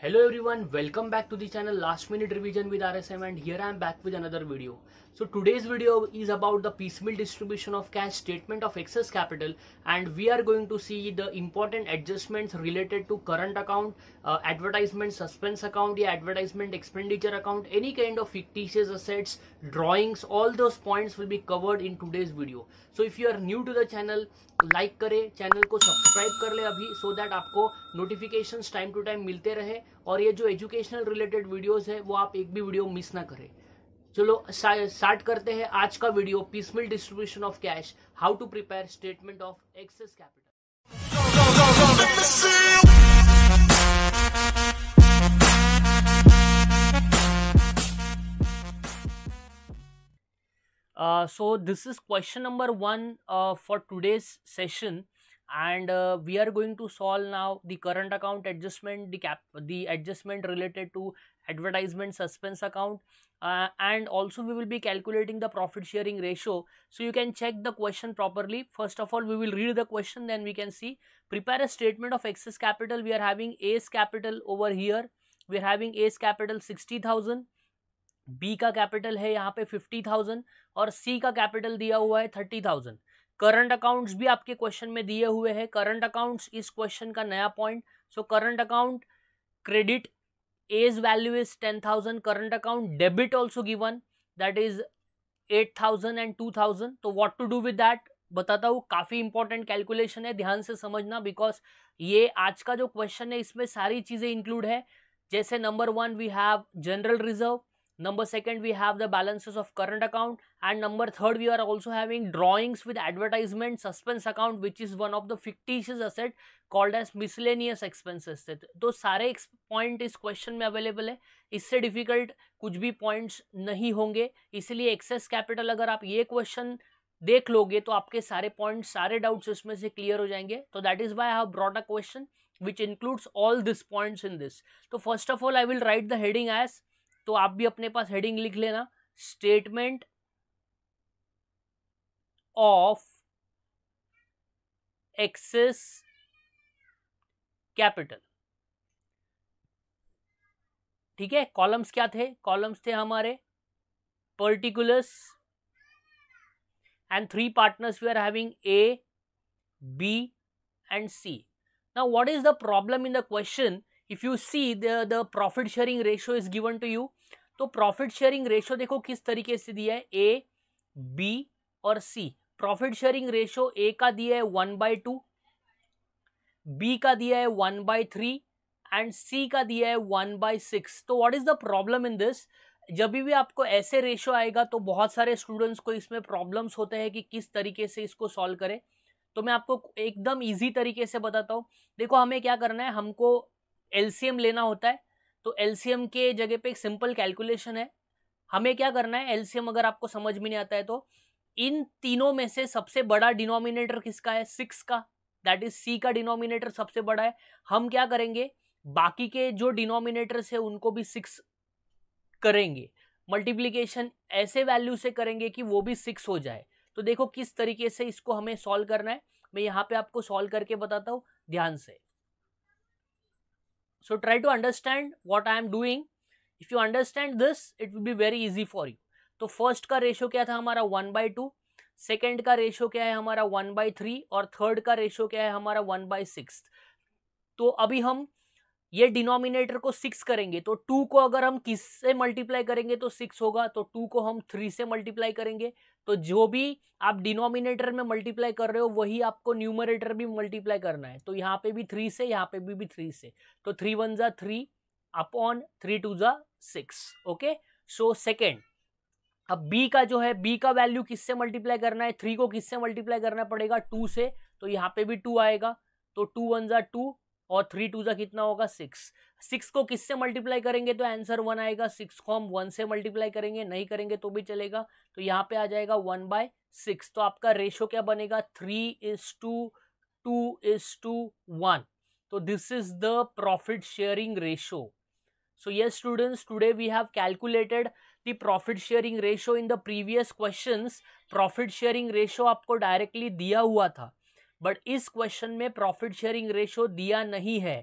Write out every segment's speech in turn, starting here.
hello everyone welcome back to the channel last minute revision with rsm and here i am back with another video so today's video is about the piecemeal distribution of cash statement of excess capital and we are going to see the important adjustments related to current account uh, advertisement suspense account the advertisement expenditure account any kind of fictitious assets drawings all those points will be covered in today's video so if you are new to the channel like करें channel को subscribe कर ले अभी so so that आपको notification time to time मिलते रहे और ये जो एजुकेशनल रिलेटेड वीडियोस है वो आप एक भी वीडियो मिस ना करें चलो स्टार्ट करते हैं आज का video peaceful distribution of cash how to prepare statement of excess capital Uh, so this is question number one uh, for today's session and uh, we are going to solve now the current account adjustment the cap the adjustment related to advertisement suspense account uh, and also we will be calculating the profit sharing ratio so you can check the question properly first of all we will read the question then we can see prepare a statement of excess capital we are having ace capital over here we are having ace capital 60000 B का capital है यहाँ पे fifty thousand और सी का capital दिया हुआ है thirty thousand current accounts भी आपके क्वेश्चन में दिए हुए हैं करंट अकाउंट्स इस क्वेश्चन का नया point so current account credit as value is ten thousand current account debit also given that is eight thousand and two thousand तो what to do with that बताता हूँ काफ़ी इंपॉर्टेंट कैलकुलेशन है ध्यान से समझना बिकॉज ये आज का जो क्वेश्चन है इसमें सारी चीज़ें इंक्लूड है जैसे number one we have general reserve number second we have the balances of current account and number third we are also having drawings with advertisement suspense account which is one of the fictitious asset called as miscellaneous expenses तो सारे point इस question में available है इससे difficult कुछ भी points नहीं होंगे इसलिए एक्सेस कैपिटल अगर आप ये क्वेश्चन देख लोगे तो आपके सारे पॉइंट सारे डाउट्स इसमें से क्लियर हो जाएंगे तो that is why have brought a question which includes all these points in this so first of all i will write the heading as तो आप भी अपने पास हेडिंग लिख लेना स्टेटमेंट ऑफ एक्सेस कैपिटल ठीक है कॉलम्स क्या थे कॉलम्स थे हमारे particulars and three partners we are having A B and C now what is the problem in the question if you see the profit sharing ratio is given to you तो profit sharing ratio देखो किस तरीके से दिया है A B और C profit sharing ratio A का दिया है वन बाई टू बी का दिया है one by three and C का दिया है वन बाई सिक्स तो what is the problem in this जब भी आपको ऐसे रेशो आएगा तो बहुत सारे स्टूडेंट्स को इसमें प्रॉब्लम्स होते हैं कि किस तरीके से इसको सॉल्व करें तो मैं आपको एकदम इजी तरीके से बताता हूँ देखो हमें क्या करना है हमको एलसीएम लेना होता है तो एलसीएम के जगह पे एक सिंपल कैलकुलेशन है हमें क्या करना है एलसीएम अगर आपको समझ में नहीं आता है तो इन तीनों में से सबसे बड़ा डिनोमिनेटर किसका है सिक्स का दैट इज सी का डिनोमिनेटर सबसे बड़ा है हम क्या करेंगे बाकी के जो डिनोमिनेटर्स है उनको भी सिक्स करेंगे मल्टीप्लीकेशन ऐसे वैल्यू से करेंगे कि वो भी सिक्स हो जाए तो देखो किस तरीके से इसको हमें सॉल्व करना है मैं यहाँ पे आपको सॉल्व करके बताता हूँ ध्यान से So try to understand what I am doing. If you understand this, it will be very easy for you. तो फर्स्ट का रेशो क्या था हमारा वन बाई टू सेकेंड का रेशो क्या है हमारा वन बाई थ्री और थर्ड का रेशो क्या है हमारा वन बाई सिक्स तो अभी हम ये डिनोमिनेटर को सिक्स करेंगे तो टू को अगर हम किस से मल्टीप्लाई करेंगे तो सिक्स होगा तो टू को हम थ्री से मल्टीप्लाई करेंगे तो जो भी आप डिनोमिनेटर में मल्टीप्लाई कर रहे हो वही आपको न्यूमरेटर भी मल्टीप्लाई करना है तो यहाँ पे भी थ्री से यहाँ पे भी थ्री से तो थ्री वन ज़ा थ्री अपॉन थ्री टू ज़ा सिक्स ओके सो सेकेंड अब बी का जो है बी का वैल्यू किससे मल्टीप्लाई करना है थ्री को किससे मल्टीप्लाई करना पड़ेगा टू से तो यहाँ पे भी टू आएगा तो टू वन ज़ा टू और थ्री टू ज़ा कितना होगा सिक्स सिक्स को किससे मल्टीप्लाई करेंगे तो आंसर वन आएगा सिक्स को हम वन से मल्टीप्लाई करेंगे नहीं करेंगे तो भी चलेगा तो यहाँ पे आ जाएगा वन बाय सिक्स तो आपका रेशो क्या बनेगा three is to two is to one तो this is the profit sharing ratio so yes students today we have calculated the profit sharing ratio in the previous question profit sharing ratio आपको directly दिया हुआ था but इस question में profit sharing ratio दिया नहीं है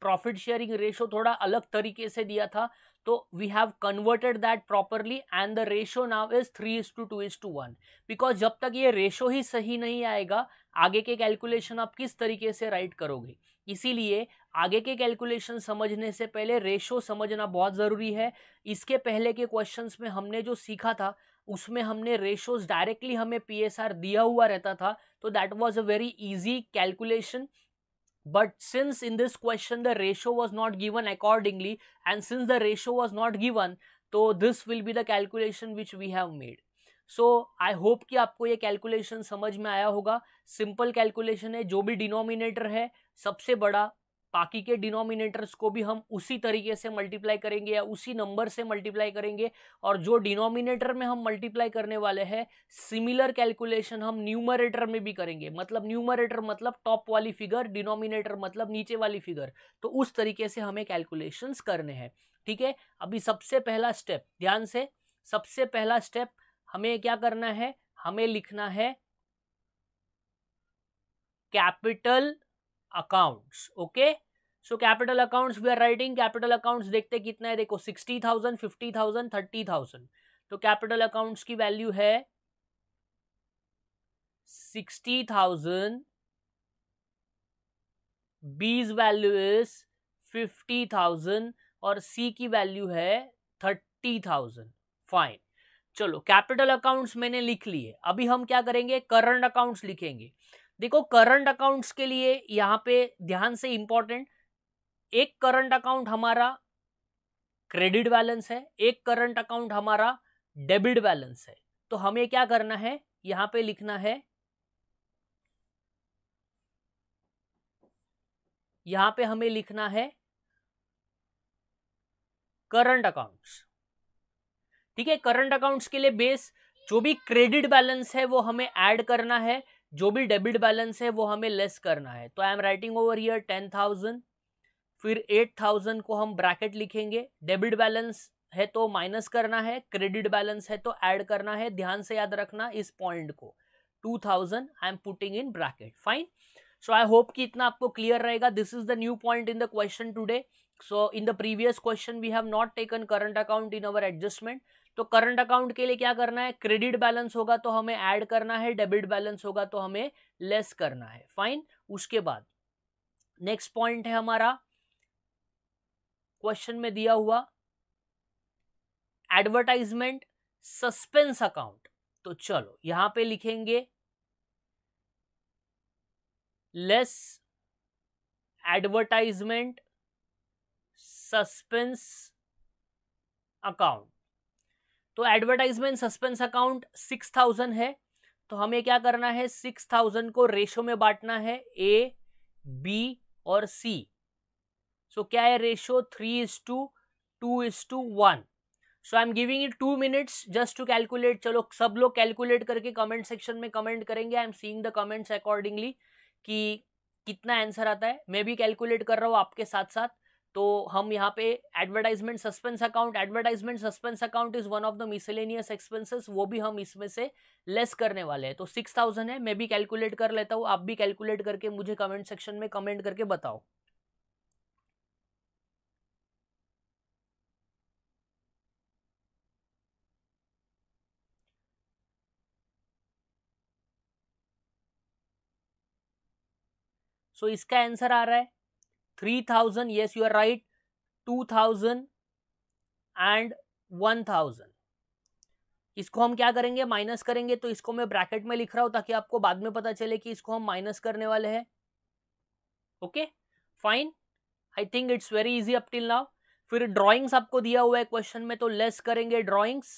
प्रॉफिट शेयरिंग रेशो थोड़ा अलग तरीके से दिया था तो we have converted that properly and the ratio now is three is to two is to one because जब तक ये रेशो ही सही नहीं आएगा आगे के कैलकुलेशन आप किस तरीके से राइट करोगे इसीलिए आगे के कैलकुलेशन समझने से पहले रेशो समझना बहुत ज़रूरी है इसके पहले के क्वेश्चंस में हमने जो सीखा था उसमें हमने रेशोज डायरेक्टली हमें पी एस आर दिया हुआ रहता था तो that was a very easy calculation but since in this question the ratio was not given accordingly and since the ratio was not given तो this will be the calculation which we have made so I hope कि आपको ये calculation समझ में आया होगा simple calculation है जो भी डिनोमिनेटर है सबसे बड़ा बाकी के डिनोमिनेटर्स को भी हम उसी तरीके से मल्टीप्लाई करेंगे या उसी नंबर से मल्टीप्लाई करेंगे और जो डिनोमिनेटर में हम मल्टीप्लाई करने वाले हैं सिमिलर कैलकुलेशन हम न्यूमरेटर में भी करेंगे मतलब न्यूमरेटर मतलब टॉप वाली फिगर डिनोमिनेटर मतलब नीचे वाली फिगर तो उस तरीके से हमें कैलकुलेशन करने हैं ठीक है अभी सबसे पहला स्टेप ध्यान से सबसे पहला स्टेप हमें क्या करना है हमें लिखना है capital accounts okay so capital accounts we are writing capital accounts देखते कितना है देखो sixty thousand fifty thousand thirty thousand तो कैपिटल अकाउंट्स की वैल्यू है sixty thousand B's value is fifty thousand और सी की वैल्यू है थर्टी थाउजेंड फाइन चलो कैपिटल अकाउंट्स मैंने लिख लिए अभी हम क्या करेंगे करंट अकाउंट्स लिखेंगे देखो करंट अकाउंट्स के लिए यहां पे ध्यान से इंपॉर्टेंट एक करंट अकाउंट हमारा क्रेडिट बैलेंस है एक करंट अकाउंट हमारा डेबिट बैलेंस है तो हमें क्या करना है यहां पे लिखना है यहां पे हमें लिखना है करंट अकाउंट्स ठीक है करंट अकाउंट्स के लिए बेस जो भी क्रेडिट बैलेंस है वो हमें ऐड करना है जो भी डेबिट बैलेंस है वो हमें लेस करना है तो I am writing over here ten thousand फिर एट थाउजेंड को हम ब्रैकेट लिखेंगे डेबिट बैलेंस है तो माइनस करना है क्रेडिट बैलेंस है तो ऐड करना है ध्यान से याद रखना इस पॉइंट को two thousand I am putting in bracket fine so I hope कि इतना आपको क्लियर रहेगा this is the new point in the question today so in the previous question we have not taken current account in our adjustment तो current account के लिए क्या करना है क्रेडिट बैलेंस होगा तो हमें ऐड करना है डेबिट बैलेंस होगा तो हमें लेस करना है फाइन उसके बाद नेक्स्ट पॉइंट है हमारा क्वेश्चन में दिया हुआ एडवर्टाइजमेंट सस्पेंस अकाउंट तो चलो यहां पे लिखेंगे लेस एडवर्टाइजमेंट सस्पेंस अकाउंट तो advertisement suspense account six thousand है तो हमें क्या करना है सिक्स थाउजेंड को रेशो में बांटना है ए बी और सी सो so, क्या है ratio three is to two is to one so I am giving it two minutes just to calculate चलो सब लोग कैलकुलेट करके कमेंट सेक्शन में कमेंट करेंगे I am seeing the comments accordingly कि कितना आंसर आता है मैं भी कैलकुलेट कर रहा हूँ आपके साथ साथ तो हम यहाँ पे advertisement suspense account advertisement suspense account is one of the miscellaneous expenses वो भी हम इसमें से लेस करने वाले हैं तो सिक्स थाउजेंड है मैं भी कैलकुलेट कर लेता हूँ आप भी कैलकुलेट करके मुझे कमेंट सेक्शन में कमेंट करके बताओ सो so, इसका आंसर आ रहा है three thousand yes you are right two thousand and one thousand इसको हम क्या करेंगे माइनस करेंगे तो इसको मैं ब्रैकेट में लिख रहा हूं ताकि आपको बाद में पता चले कि इसको हम माइनस करने वाले हैं okay fine I think it's very easy up till now फिर ड्राइंग्स आपको दिया हुआ है क्वेश्चन में तो लेस करेंगे drawings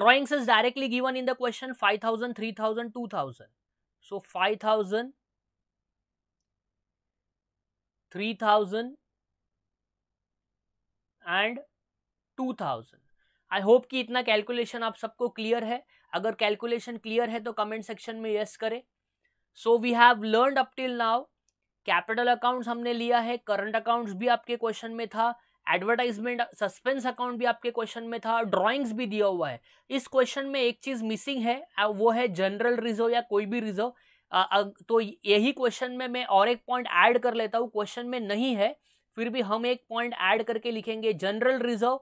drawings is directly given in the question five thousand three thousand two thousand so 5000 3000 and 2000 I hope कि इतना कैलकुलेशन आप सबको क्लियर है अगर कैलकुलेशन क्लियर है तो कमेंट सेक्शन में यस करें so we have learn up till now capital accounts हमने लिया है करंट अकाउंट्स भी आपके क्वेश्चन में था एडवर्टाइजमेंट सस्पेंस अकाउंट भी आपके क्वेश्चन में था ड्राइंग्स भी दिया हुआ है इस क्वेश्चन में एक चीज मिसिंग है वो है जनरल रिजर्व या कोई भी रिजर्व तो यही क्वेश्चन में मैं और एक पॉइंट ऐड कर लेता हूँ क्वेश्चन में नहीं है फिर भी हम एक पॉइंट ऐड करके लिखेंगे जनरल रिजर्व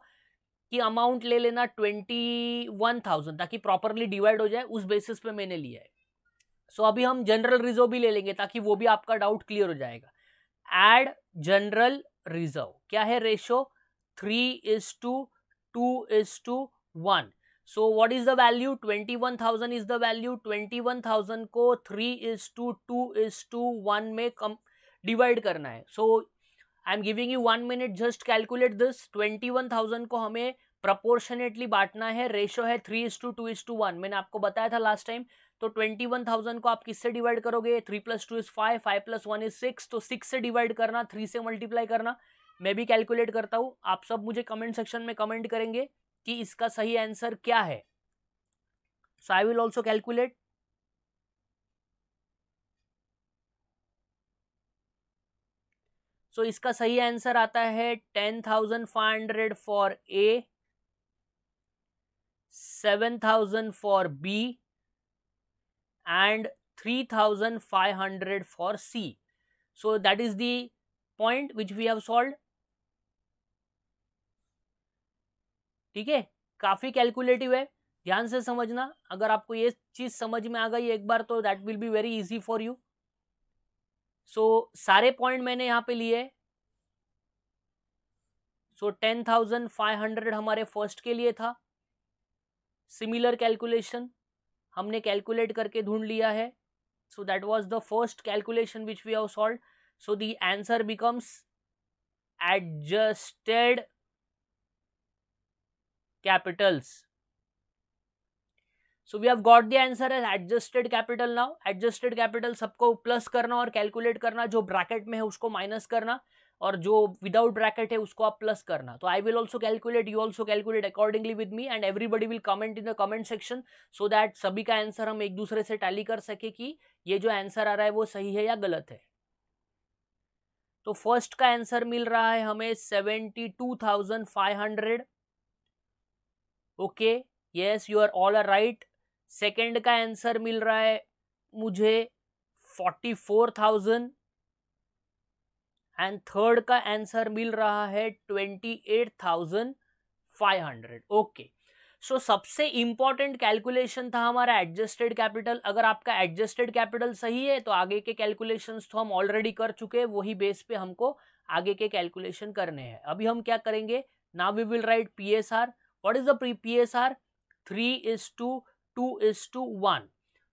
की अमाउंट ले लेना ट्वेंटी वन थाउजेंड ताकि प्रॉपरली डिवाइड हो जाए उस बेसिस पे मैंने लिया है सो so, अभी हम जनरल रिजर्व भी ले लेंगे ताकि वो भी आपका डाउट क्लियर हो जाएगा एड जनरल रिजर्व क्या है ratio three is to two is to one so what is the value twenty one thousand is the value twenty one thousand को three is to two is to one में कम divide करना है so I am giving you one minute just calculate this twenty one thousand को हमें proportionately बांटना है ratio है three is to two is to one मैंने आपको बताया था लास्ट टाइम तो ट्वेंटी वन थाउजेंड को आप किससे डिवाइड करोगे three plus two is five five plus one is six तो सिक्स से डिवाइड करना थ्री से मल्टीप्लाई करना मैं भी कैलकुलेट करता हूँ आप सब मुझे कमेंट सेक्शन में कमेंट करेंगे कि इसका सही आंसर क्या है so I will also calculate so so, इसका सही आंसर आता है ten thousand five hundred for A seven thousand for B and 3500 for C. So that is the point which we have solved. ठीक है काफी calculative है ध्यान से समझना अगर आपको ये चीज समझ में आ गई एक बार तो that will be very easy for you so सारे पॉइंट मैंने यहां पे लिए so ten thousand five hundred हमारे फर्स्ट के लिए था सिमिलर कैलकुलेशन हमने कैलकुलेट करके ढूंढ लिया है so that was the first calculation which we have solve so the answer becomes adjusted capitals so we have got the answer as adjusted capital now adjusted capital सबको plus करना और calculate करना जो bracket में है उसको minus करना और जो विदाउट ब्रैकेट है उसको आप प्लस करना तो I will also calculate you also calculate accordingly with me and everybody will comment in the comment section so that सभी का आंसर हम एक दूसरे से टैली कर सके कि ये जो आंसर आ रहा है वो सही है या गलत है तो फर्स्ट का आंसर मिल रहा है हमें seventy two thousand five hundred okay yes you are all are right second का आंसर मिल रहा है मुझे forty four thousand and third का आंसर मिल रहा है twenty eight thousand five hundred okay so सबसे इंपॉर्टेंट कैलकुलेशन था हमारा एडजस्टेड कैपिटल अगर आपका एडजस्टेड कैपिटल सही है तो आगे के कैलकुलेशन तो हम ऑलरेडी कर चुके हैं वही बेस पे हमको आगे के कैलकुलेशन करने हैं अभी हम क्या करेंगे ना we will write P S R what is the pre P S R three is to two is to one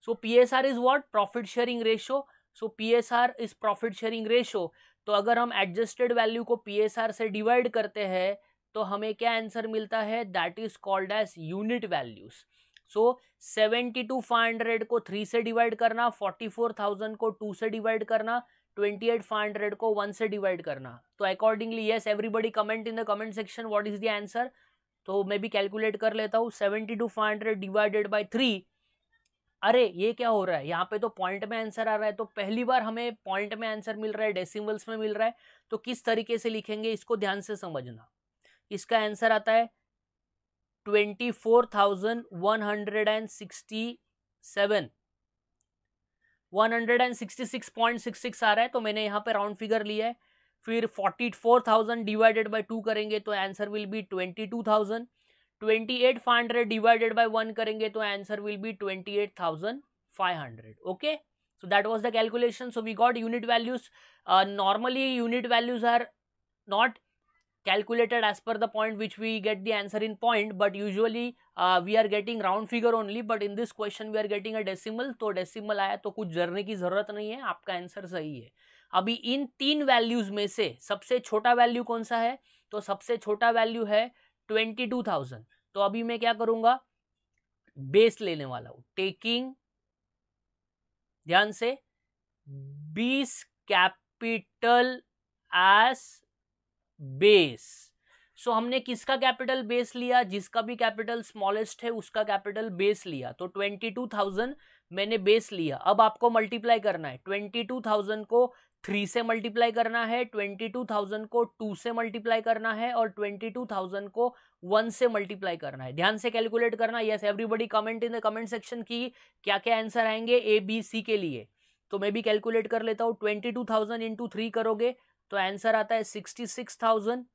so P S R is what profit sharing ratio so P S R is profit sharing ratio तो अगर हम adjusted value को P से divide करते हैं तो हमें क्या आंसर मिलता है that is called as unit values so seventy two five hundred को थ्री से डिवाइड करना फोर्टी फोर थाउजेंड को टू से डिवाइड करना ट्वेंटी एट फाइव हंड्रेड को वन से डिवाइड करना तो accordingly yes everybody comment in the comment section what is the answer तो मैं भी कैलकुलेट कर लेता हूँ seventy two five hundred divided by three अरे ये क्या हो रहा है यहाँ पे तो पॉइंट में आंसर आ रहा है तो पहली बार हमें पॉइंट में आंसर मिल रहा है डेसिमल्स में मिल रहा है तो किस तरीके से लिखेंगे इसको ध्यान से समझना इसका आंसर आता है twenty four thousand one hundred and sixty seven one hundred and sixty six point six six आ रहा है तो मैंने यहाँ पे राउंड फिगर लिया है फिर forty four thousand divided by two करेंगे तो answer will be twenty two thousand twenty eight five hundred divided by one करेंगे तो answer will be twenty eight thousand five hundred okay so that was the calculation so we got unit values normally unit values are not calculated as per the point which we get the answer in point but usually we are getting round figure only but in this question we are getting a decimal तो decimal आया तो कुछ जरने की जरूरत नहीं है आपका answer सही है अभी इन तीन वैल्यूज में से सबसे छोटा वैल्यू कौन सा है तो सबसे छोटा वैल्यू है ट्वेंटी टू थाउजेंड तो अभी मैं क्या करूंगा बेस लेने वाला हूं टेकिंग ध्यान से B's capital S base so so, हमने किसका कैपिटल बेस लिया जिसका भी कैपिटल स्मॉलेस्ट है उसका कैपिटल बेस लिया तो ट्वेंटी टू थाउजेंड मैंने बेस लिया अब आपको मल्टीप्लाई करना है ट्वेंटी टू थाउजेंड को थ्री से मल्टीप्लाई करना है ट्वेंटी टू थाउजेंड को टू से मल्टीप्लाई करना है और ट्वेंटी टू थाउजेंड को वन से मल्टीप्लाई करना है ध्यान से कैलकुलेट करना yes everybody comment in the comment section की क्या क्या आंसर आएंगे ए बी सी के लिए तो मैं भी कैलकुलेट कर लेता हूँ twenty two thousand into three करोगे तो आंसर आता है sixty six thousand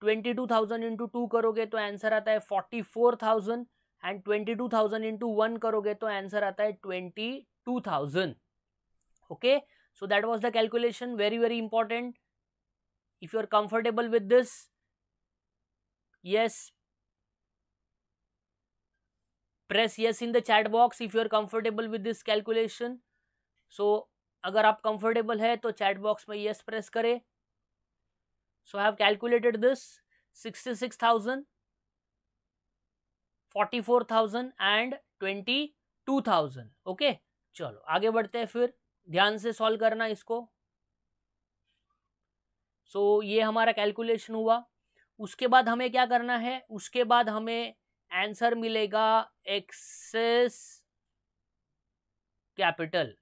twenty two thousand into two करोगे तो आंसर आता है forty four thousand and twenty two thousand into one करोगे तो आंसर आता है twenty two thousand okay okay? so that was the calculation very very important if you are comfortable with this yes press yes in the chat box if you are comfortable with this calculation so agar aap comfortable hai to chat box mein yes press kare so I have calculated this 66000 44000 and 22000 okay thousand and twenty two thousand चलो आगे बढ़ते हैं फिर ध्यान से solve करना इसको सो so, ये हमारा कैलकुलेशन हुआ उसके बाद हमें क्या करना है उसके बाद हमें आंसर मिलेगा excess capital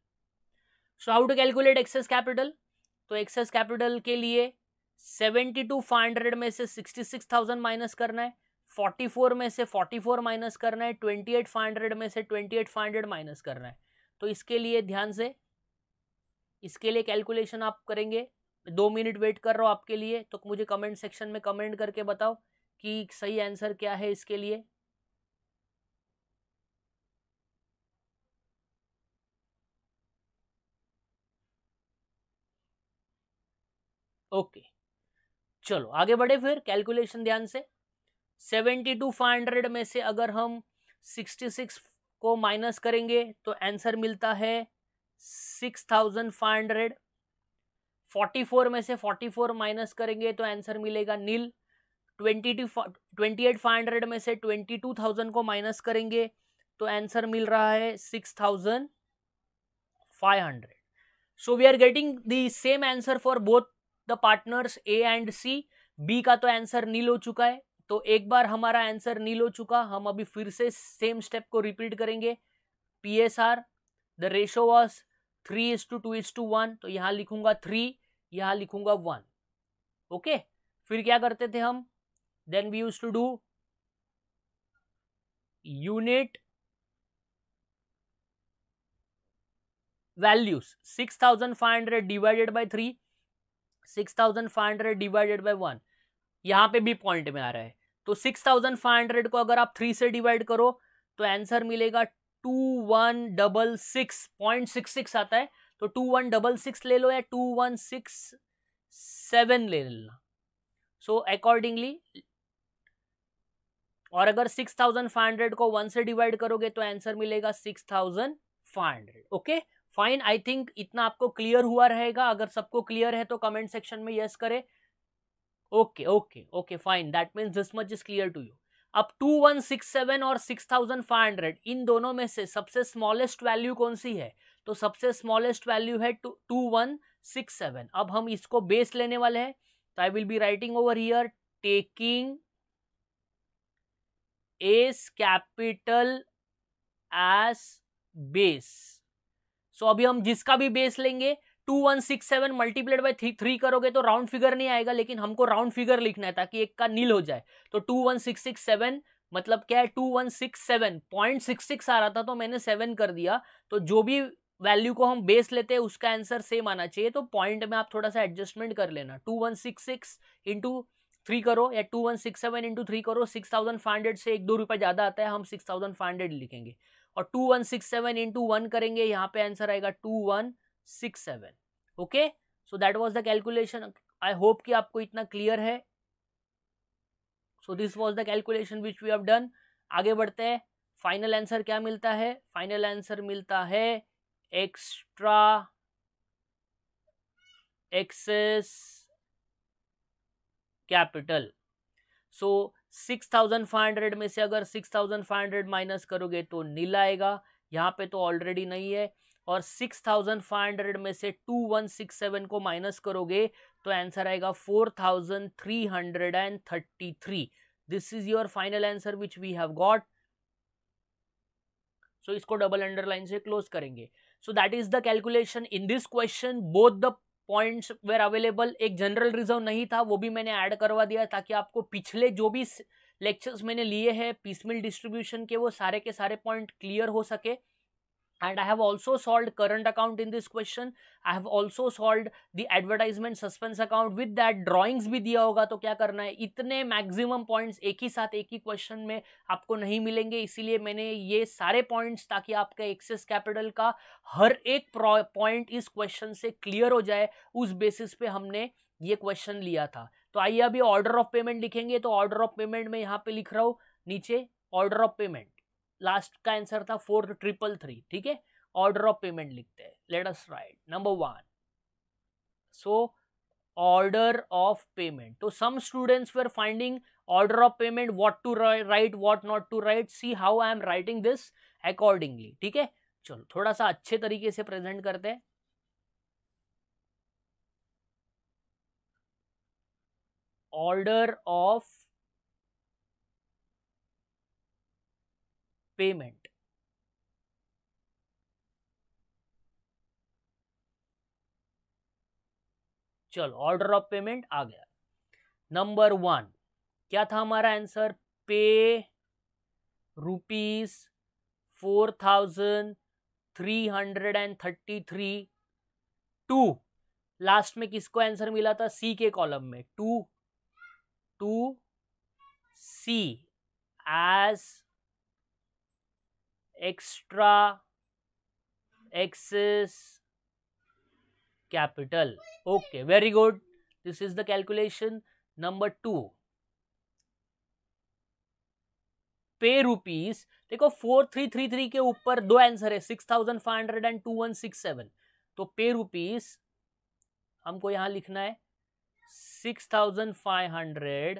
so how to calculate excess capital तो एक्सेस कैपिटल के लिए सेवेंटी टू फाइव हंड्रेड में से सिक्सटी सिक्स थाउजेंड माइनस करना है फोर्टी फोर में से फोर्टी फोर माइनस करना है ट्वेंटी एट फाइव हंड्रेड में से twenty eight five hundred minus करना है तो इसके लिए ध्यान से इसके लिए कैलकुलेशन आप करेंगे दो मिनट वेट कर रहा हूँ आपके लिए तो मुझे कमेंट सेक्शन में कमेंट करके बताओ कि सही आंसर क्या है इसके लिए ओके चलो आगे बढ़े फिर कैलकुलेशन ध्यान से सेवेंटी टू फाइव हंड्रेड में से अगर हम सिक्सटी सिक्स को माइनस करेंगे तो आंसर मिलता है six thousand five hundred forty four में से फोर्टी फोर माइनस करेंगे तो आंसर मिलेगा nil twenty two twenty eight five hundred में से ट्वेंटी टू थाउजेंड को माइनस करेंगे तो आंसर मिल रहा है six thousand five hundred so we are getting the same answer for both the partners A and C B का तो आंसर नील हो चुका है तो एक बार हमारा आंसर नील हो चुका हम अभी फिर से सेम स्टेप को रिपीट करेंगे P S R the ratio was three is to two is to one तो यहां लिखूंगा थ्री यहां लिखूंगा वन ओके फिर क्या करते थे हम then we use to do unit values six thousand five hundred divided by three six thousand five hundred divided by one यहां पर भी पॉइंट में आ रहा है तो सिक्स थाउजेंड फाइव हंड्रेड को अगर आप थ्री से डिवाइड करो तो आंसर मिलेगा two one double six point six six आता है तो टू वन डबल सिक्स ले लो या टू वन सिक्स सेवन ले लेना सो अकॉर्डिंगली और अगर सिक्स थाउजेंड फाइव हंड्रेड को वन से डिवाइड करोगे तो आंसर मिलेगा six thousand five hundred okay fine I think इतना आपको क्लियर हुआ रहेगा अगर सबको क्लियर है तो कमेंट सेक्शन में यस करे करें okay okay okay fine that means this much is clear to you अब 2167 और 6500 इन दोनों में से सबसे स्मॉलेस्ट वैल्यू कौन सी है तो सबसे स्मॉलेस्ट वैल्यू है टू वन सिक्स सेवन अब हम इसको बेस लेने वाले हैं तो I will be writing over here taking S capital S base so अभी हम जिसका भी बेस लेंगे two one six seven multiplied by three three करोगे तो राउंड फिगर नहीं आएगा लेकिन हमको राउंड फिगर लिखना है ताकि एक का नील हो जाए तो two one six six seven मतलब क्या है two one six seven point six six आ रहा था तो मैंने सेवन कर दिया तो जो भी वैल्यू को हम बेस लेते हैं उसका आंसर सेम आना चाहिए तो पॉइंट में आप थोड़ा सा एडजस्टमेंट कर लेना two one six six into three करो या two one six seven into three करो सिक्स थाउजेंड फाइव हंड्रेड से एक दो रुपये ज़्यादा आता है हम सिक्स थाउजेंड फाइव हंड्रेड लिखेंगे और two one six seven into one करेंगे यहाँ पे आंसर आएगा two one six seven okay so that was the calculation I hope कि आपको इतना क्लियर है so this was the calculation which we have done आगे बढ़ते हैं फाइनल आंसर क्या मिलता है फाइनल आंसर मिलता है extra excess capital so six thousand five hundred में से अगर six thousand five hundred minus करोगे तो नील आएगा यहाँ पे तो ऑलरेडी नहीं है और 6,500 में से 2167 को माइनस करोगे तो आंसर आएगा 4,333 this is your final answer which we have got so इसको डबल अंडरलाइन से क्लोज करेंगे so that is the calculation in this question both the points were available एक जनरल रिजर्व नहीं था वो भी मैंने ऐड करवा दिया ताकि आपको पिछले जो भी लेक्चर्स मैंने लिए हैं पीसमिल डिस्ट्रीब्यूशन के वो सारे के सारे पॉइंट क्लियर हो सके and i have also solved current account in this question i have also solved the advertisement suspense account with that drawings bhi diya hoga to kya karna hai itne maximum points ek hi sath ek hi question mein aapko nahi milenge isliye maine ye sare points taki aapka excess capital ka har ek point is question se clear ho jaye us basis pe humne ye question liya tha to aaiye abhi order of payment likhenge to order of payment mein yahan pe likh raha hu niche order of payment last का answer था four triple three ठीक है order of payment लिखते हैं let us write number one so order of payment तो some students were finding order of payment what to write what not to write see how I am writing this accordingly ठीक है चलो थोड़ा सा अच्छे तरीके से प्रेजेंट करते हैं ऑर्डर ऑफ पेमेंट चलो ऑर्डर ऑफ पेमेंट आ गया नंबर वन क्या था हमारा answer pay rupees four thousand three hundred and thirty three two last में किसको आंसर मिला था सी के कॉलम में two two C as extra excess capital okay very good this is the calculation number two pay rupees देखो four three three three के ऊपर दो आंसर है six thousand five hundred and two one six seven तो pay rupees हमको यहां लिखना है six thousand five hundred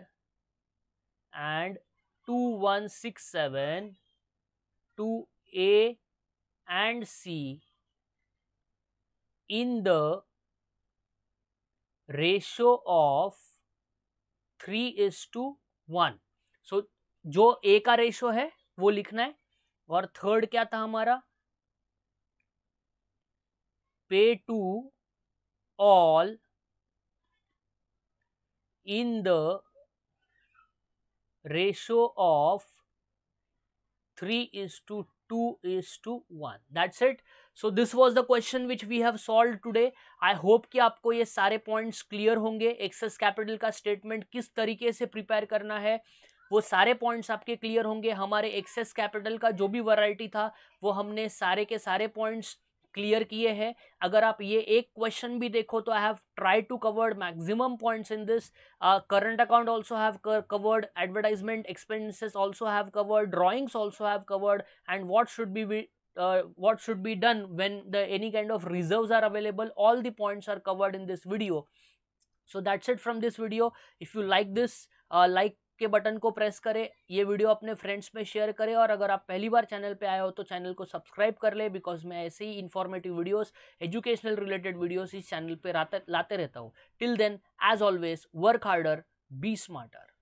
and two one six seven to A and C in the ratio of three is to one so जो A का ratio है वो लिखना है और थर्ड क्या था हमारा pay to all in the ratio of 3 is to 2 is to 1 that's it so this was the question which we have solved today i hope कि आपको ये सारे points clear होंगे excess capital का statement किस तरीके से prepare करना है वो सारे पॉइंट्स आपके क्लियर होंगे हमारे एक्सेस कैपिटल का जो भी वैरायटी था वो हमने सारे के सारे पॉइंट्स क्लियर किए हैं अगर आप ये एक क्वेश्चन भी देखो तो I have try to covered maximum points in this current account also have covered advertisement expenses also have covered drawings also have covered and what should be Uh, what should be done when the any kind of reserves are available all the points are covered in this video so that's it from this video if you like this uh, like के button को press करें ये video अपने friends में share करें और अगर आप पहली बार चैनल पे आए हो तो चैनल को सब्सक्राइब कर ले बिकॉज मैं ऐसे ही informative videos educational related videos इस चैनल पे लाते रहता हूँ till then as always work harder be smarter